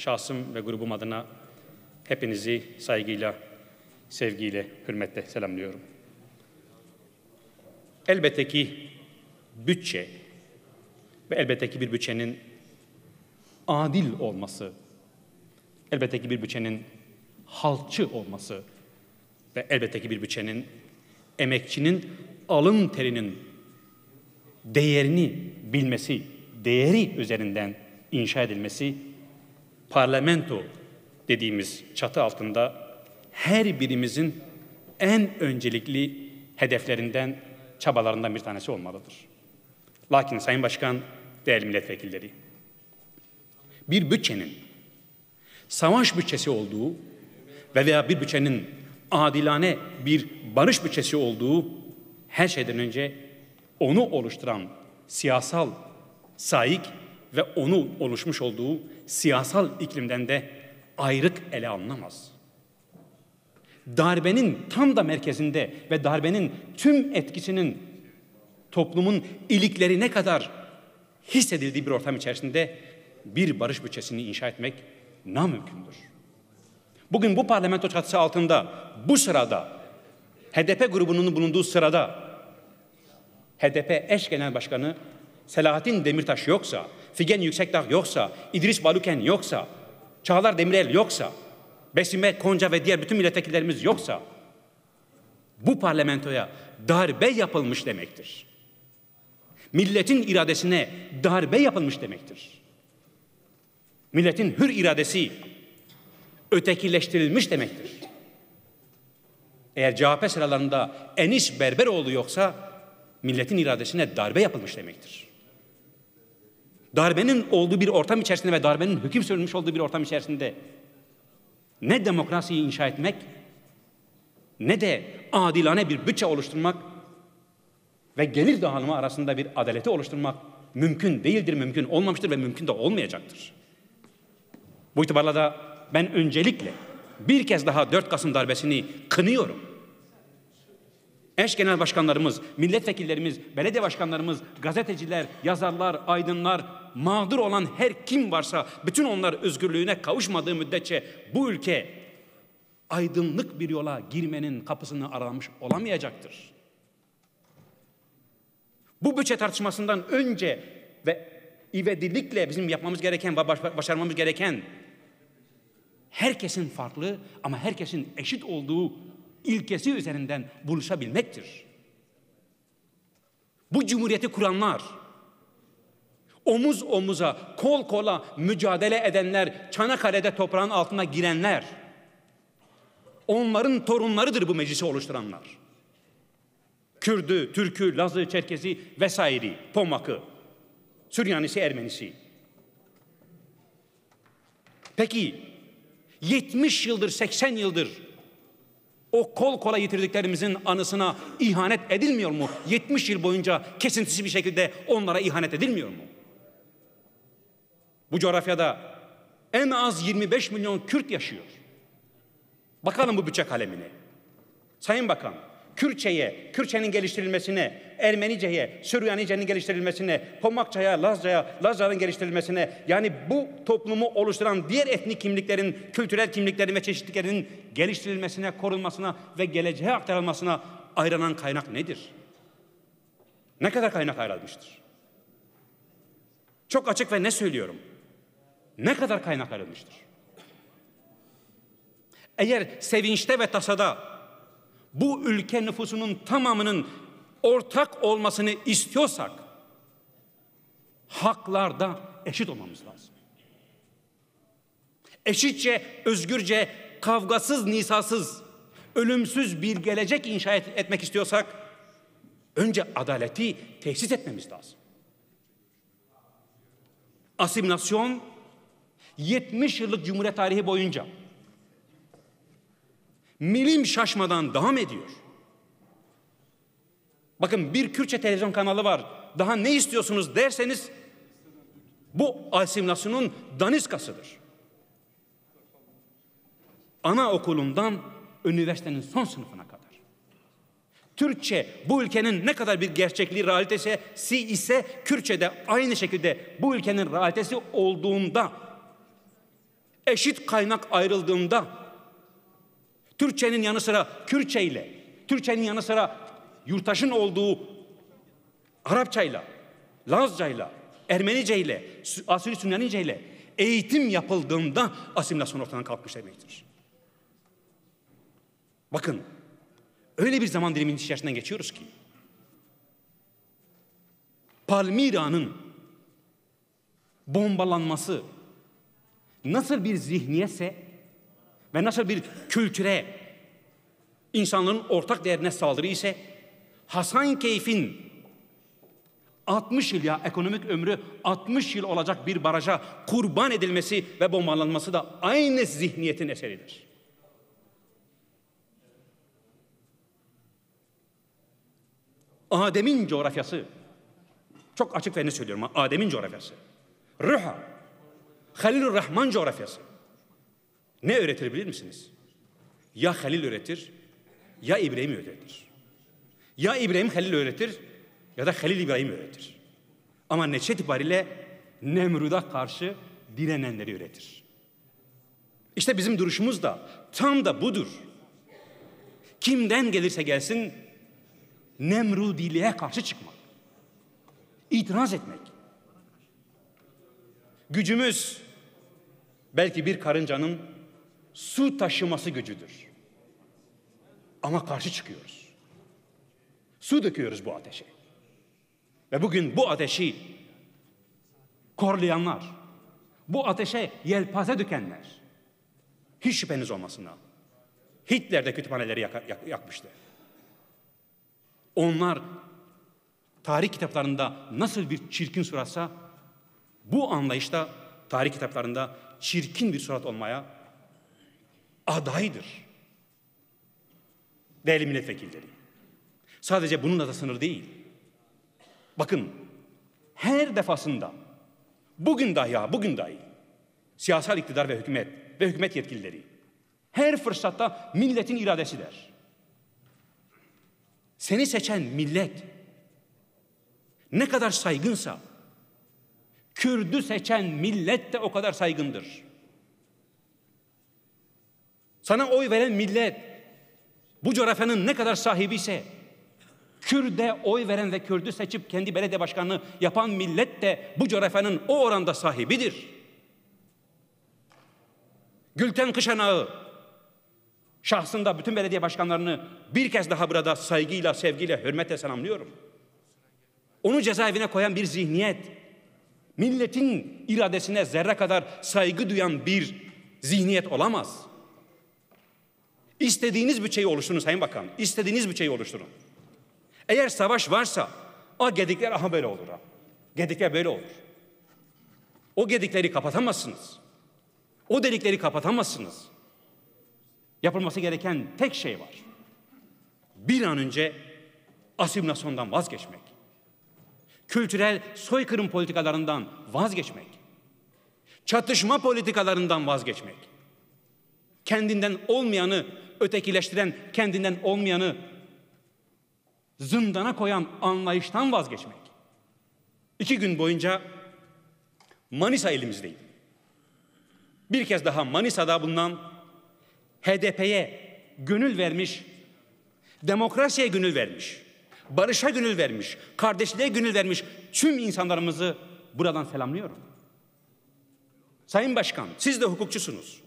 şahsım ve grubum adına hepinizi saygıyla, sevgiyle, hürmetle selamlıyorum. Elbette ki bütçe ve elbette ki bir bütçenin adil olması, elbette ki bir bütçenin halkçı olması ve elbette ki bir bütçenin emekçinin alın terinin değerini bilmesi, değeri üzerinden inşa edilmesi parlamento dediğimiz çatı altında her birimizin en öncelikli hedeflerinden, çabalarından bir tanesi olmalıdır. Lakin Sayın Başkan, değerli milletvekilleri, bir bütçenin savaş bütçesi olduğu ve veya bir bütçenin adilane bir barış bütçesi olduğu her şeyden önce onu oluşturan siyasal, saik ve onu oluşmuş olduğu siyasal iklimden de ayrık ele alınamaz. Darbenin tam da merkezinde ve darbenin tüm etkisinin toplumun ilikleri ne kadar hissedildiği bir ortam içerisinde bir barış bütçesini inşa etmek ne mümkündür? Bugün bu parlamento çatısı altında, bu sırada, HDP grubunun bulunduğu sırada HDP eş genel başkanı Selahattin Demirtaş yoksa Figen Yüksekdağ yoksa, İdris Baluken yoksa, Çağlar Demirel yoksa, Besime, Konca ve diğer bütün milletvekillerimiz yoksa bu parlamentoya darbe yapılmış demektir. Milletin iradesine darbe yapılmış demektir. Milletin hür iradesi ötekileştirilmiş demektir. Eğer CHP sıralarında Eniş Berberoğlu yoksa milletin iradesine darbe yapılmış demektir darbenin olduğu bir ortam içerisinde ve darbenin hüküm sürmüş olduğu bir ortam içerisinde ne demokrasiyi inşa etmek ne de adilane bir bütçe oluşturmak ve gelir dağılımı arasında bir adaleti oluşturmak mümkün değildir, mümkün olmamıştır ve mümkün de olmayacaktır. Bu itibarla da ben öncelikle bir kez daha 4 Kasım darbesini kınıyorum. Eş genel başkanlarımız, milletvekillerimiz, belediye başkanlarımız, gazeteciler, yazarlar, aydınlar, mağdur olan her kim varsa bütün onlar özgürlüğüne kavuşmadığı müddetçe bu ülke aydınlık bir yola girmenin kapısını aramış olamayacaktır. Bu bütçe tartışmasından önce ve ivedilikle bizim yapmamız gereken ve başarmamız gereken herkesin farklı ama herkesin eşit olduğu ilkesi üzerinden buluşabilmektir. Bu cumhuriyeti kuranlar omuz omuza, kol kola mücadele edenler, Çanakkale'de toprağın altına girenler, onların torunlarıdır bu meclisi oluşturanlar. Kürdü, Türkü, Lazı, Çerkezi vesaire, Pomakı, Süryanisi, Ermenisi. Peki 70 yıldır, 80 yıldır o kol kola yitirdiklerimizin anısına ihanet edilmiyor mu? 70 yıl boyunca kesintisi bir şekilde onlara ihanet edilmiyor mu? Bu coğrafyada en az 25 milyon Kürt yaşıyor. Bakalım bu bütçe kalemine. Sayın Bakan, Kürtçe'ye, Kürtçe'nin geliştirilmesine, Ermenice'ye, Süryanice'nin geliştirilmesine, Pomakça'ya, Lazca'ya, Lazca'nın geliştirilmesine, yani bu toplumu oluşturan diğer etnik kimliklerin, kültürel kimliklerin ve çeşitliklerin geliştirilmesine, korunmasına ve geleceğe aktarılmasına ayrılan kaynak nedir? Ne kadar kaynak ayrılmıştır? Çok açık ve ne söylüyorum? Ne kadar kaynak aranmıştır? Eğer sevinçte ve tasada bu ülke nüfusunun tamamının ortak olmasını istiyorsak haklarda eşit olmamız lazım. Eşitçe, özgürce, kavgasız, nisasız, ölümsüz bir gelecek inşa et, etmek istiyorsak önce adaleti tesis etmemiz lazım. Asimilasyon 70 yıllık Cumhuriyet tarihi boyunca milim şaşmadan devam ediyor. Bakın bir Kürtçe televizyon kanalı var. Daha ne istiyorsunuz derseniz bu asimilasyonun daniskasıdır. Ana okulundan üniversitenin son sınıfına kadar. Türkçe bu ülkenin ne kadar bir gerçekliği realitesi ise Kürtçe'de aynı şekilde bu ülkenin realitesi olduğunda Eşit kaynak ayrıldığında Türkçenin yanı sıra Kürtçe ile, Türkçenin yanı sıra yurttaşın olduğu Arapçayla, Lazcayla, Ermenice ile, Asuri Sünnanice ile eğitim yapıldığında asimilasyon ortadan kalkmış demektir. Bakın öyle bir zaman diliminin içerisinden geçiyoruz ki Palmira'nın bombalanması nasıl bir zihniyetse ve nasıl bir kültüre insanların ortak değerine saldırı ise Hasan Keyf'in 60 yıl ya ekonomik ömrü 60 yıl olacak bir baraja kurban edilmesi ve bombalanması da aynı zihniyetin eseridir. Adem'in coğrafyası çok açık ve ne söylüyorum Adem'in coğrafyası. Rüha Halilur Rahman coğrafyası. Ne öğretir bilir misiniz? Ya Halil öğretir ya İbrahim öğretir. Ya İbrahim Halil öğretir ya da Halil İbrahim öğretir. Ama neçe itibariyle Nemrud'a karşı direnenleri öğretir. İşte bizim duruşumuz da tam da budur. Kimden gelirse gelsin Nemrudiliğe karşı çıkmak. İtiraz etmek. Gücümüz belki bir karıncanın su taşıması gücüdür. Ama karşı çıkıyoruz. Su döküyoruz bu ateşe. Ve bugün bu ateşi korlayanlar, bu ateşe yelpaze dökenler, hiç şüpheniz olmasına. Hitler de kütüphaneleri yak- yak- yakmıştı. Onlar tarih kitaplarında nasıl bir çirkin suratsa bu anlayışta tarih kitaplarında çirkin bir surat olmaya adaydır. Değerli milletvekilleri. Sadece bununla da sınır değil. Bakın her defasında bugün dahi ya bugün dahi siyasal iktidar ve hükümet ve hükümet yetkilileri her fırsatta milletin iradesi der. Seni seçen millet ne kadar saygınsa Kürdü seçen millet de o kadar saygındır. Sana oy veren millet bu coğrafyanın ne kadar sahibi ise, Kürde oy veren ve Kürdü seçip kendi belediye başkanını yapan millet de bu coğrafyanın o oranda sahibidir. Gülten Kışanağı şahsında bütün belediye başkanlarını bir kez daha burada saygıyla, sevgiyle, hürmetle selamlıyorum. Onu cezaevine koyan bir zihniyet, Milletin iradesine zerre kadar saygı duyan bir zihniyet olamaz. İstediğiniz bütçeyi oluşturun Sayın Bakan. İstediğiniz bütçeyi oluşturun. Eğer savaş varsa o gedikler aha böyle olur. Ha. Gedikler böyle olur. O gedikleri kapatamazsınız. O delikleri kapatamazsınız. Yapılması gereken tek şey var. Bir an önce asimilasyondan vazgeçmek kültürel soykırım politikalarından vazgeçmek, çatışma politikalarından vazgeçmek, kendinden olmayanı ötekileştiren, kendinden olmayanı zindana koyan anlayıştan vazgeçmek. İki gün boyunca Manisa elimizdeydi. Bir kez daha Manisa'da bulunan HDP'ye gönül vermiş, demokrasiye gönül vermiş, barışa gönül vermiş, kardeşliğe gönül vermiş tüm insanlarımızı buradan selamlıyorum. Sayın Başkan, siz de hukukçusunuz.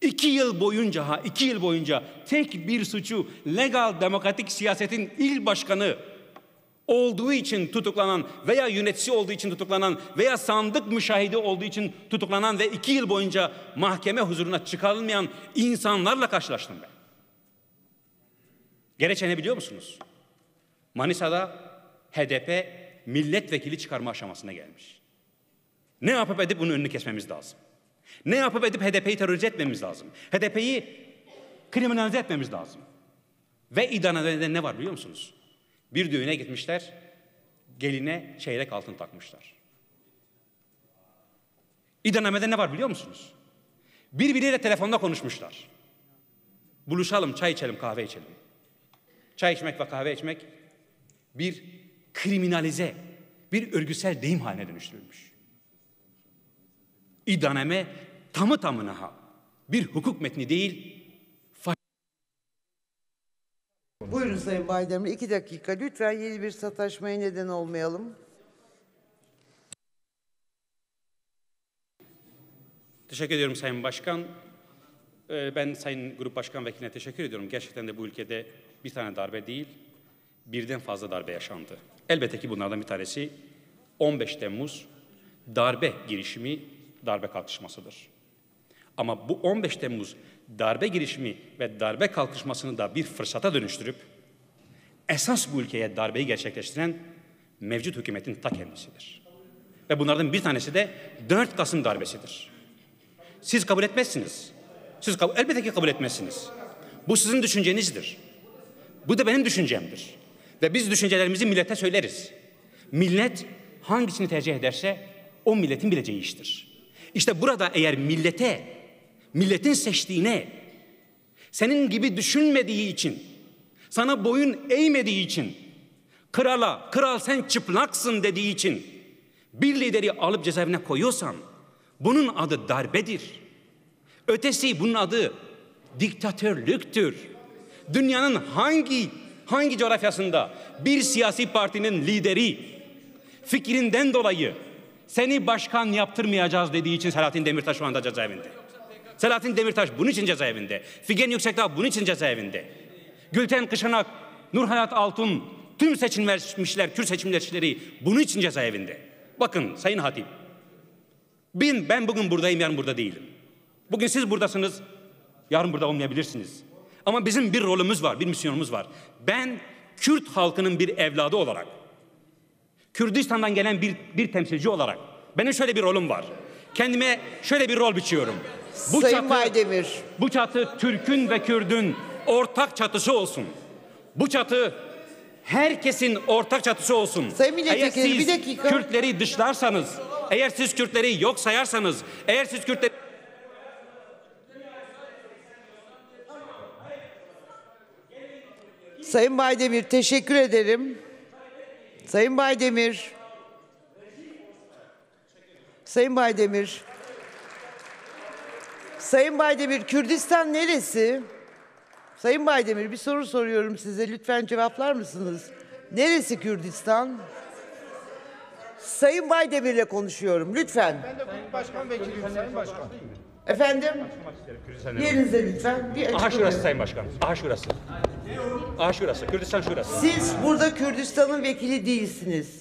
İki yıl boyunca ha iki yıl boyunca tek bir suçu legal demokratik siyasetin il başkanı olduğu için tutuklanan veya yönetici olduğu için tutuklanan veya sandık müşahidi olduğu için tutuklanan ve iki yıl boyunca mahkeme huzuruna çıkarılmayan insanlarla karşılaştım ben. Gereçeni biliyor musunuz? Manisa'da HDP milletvekili çıkarma aşamasına gelmiş. Ne yapıp edip bunun önünü kesmemiz lazım. Ne yapıp edip HDP'yi terörize etmemiz lazım. HDP'yi kriminalize etmemiz lazım. Ve idanede ne var biliyor musunuz? Bir düğüne gitmişler, geline çeyrek altın takmışlar. İdanamede ne var biliyor musunuz? Birbiriyle telefonda konuşmuşlar. Buluşalım, çay içelim, kahve içelim. Çay içmek ve kahve içmek bir kriminalize, bir örgüsel deyim haline dönüştürülmüş. İdaneme tamı tamına ha, bir hukuk metni değil, Buyurun Sayın Baydemir, iki dakika. Lütfen yeni bir sataşmaya neden olmayalım. Teşekkür ediyorum Sayın Başkan. Ee, ben Sayın Grup Başkan Vekiline teşekkür ediyorum. Gerçekten de bu ülkede bir tane darbe değil, birden fazla darbe yaşandı. Elbette ki bunlardan bir tanesi 15 Temmuz darbe girişimi, darbe kalkışmasıdır. Ama bu 15 Temmuz darbe girişimi ve darbe kalkışmasını da bir fırsata dönüştürüp esas bu ülkeye darbeyi gerçekleştiren mevcut hükümetin ta kendisidir. Ve bunlardan bir tanesi de 4 Kasım darbesidir. Siz kabul etmezsiniz. Siz kabul, elbette ki kabul etmezsiniz. Bu sizin düşüncenizdir. Bu da benim düşüncemdir. Ve biz düşüncelerimizi millete söyleriz. Millet hangisini tercih ederse o milletin bileceği iştir. İşte burada eğer millete, milletin seçtiğine, senin gibi düşünmediği için, sana boyun eğmediği için, krala, kral sen çıplaksın dediği için bir lideri alıp cezaevine koyuyorsan bunun adı darbedir. Ötesi bunun adı diktatörlüktür. Dünyanın hangi hangi coğrafyasında bir siyasi partinin lideri fikrinden dolayı seni başkan yaptırmayacağız dediği için Selahattin Demirtaş şu anda cezaevinde. Selahattin Demirtaş bunun için cezaevinde. Figen Yüksekdağ bunun için cezaevinde. Gülten Kışanak, Nurhayat Altun, tüm seçim vermişler, Kürt seçimleşleri bunun için cezaevinde. Bakın Sayın Hatip, ben bugün buradayım, yarın burada değilim. Bugün siz buradasınız, yarın burada olmayabilirsiniz. Ama bizim bir rolümüz var, bir misyonumuz var. Ben Kürt halkının bir evladı olarak, Kürdistan'dan gelen bir, bir temsilci olarak benim şöyle bir rolüm var. Kendime şöyle bir rol biçiyorum. Bu Sayın çatı, Baydemir. Bu çatı Türk'ün ve Kürd'ün ortak çatısı olsun. Bu çatı herkesin ortak çatısı olsun. Sayın siz bir dakika. Kürtleri dışlarsanız, eğer siz Kürtleri yok sayarsanız, eğer siz Kürtleri... Sayın Baydemir teşekkür ederim. Sayın Baydemir. Sayın Baydemir. Sayın Baydemir, Kürdistan neresi? Sayın Baydemir, bir soru soruyorum size. Lütfen cevaplar mısınız? Neresi Kürdistan? Sayın ile konuşuyorum. Lütfen. Ben de Sayın Başkan Vekiliyim Sayın Başkan. Efendim? Yerinize lütfen. Bir Aha şurası Sayın Başkanım. Aha şurası. Aha şurası, Kürdistan şurası. Siz burada Kürdistan'ın vekili değilsiniz.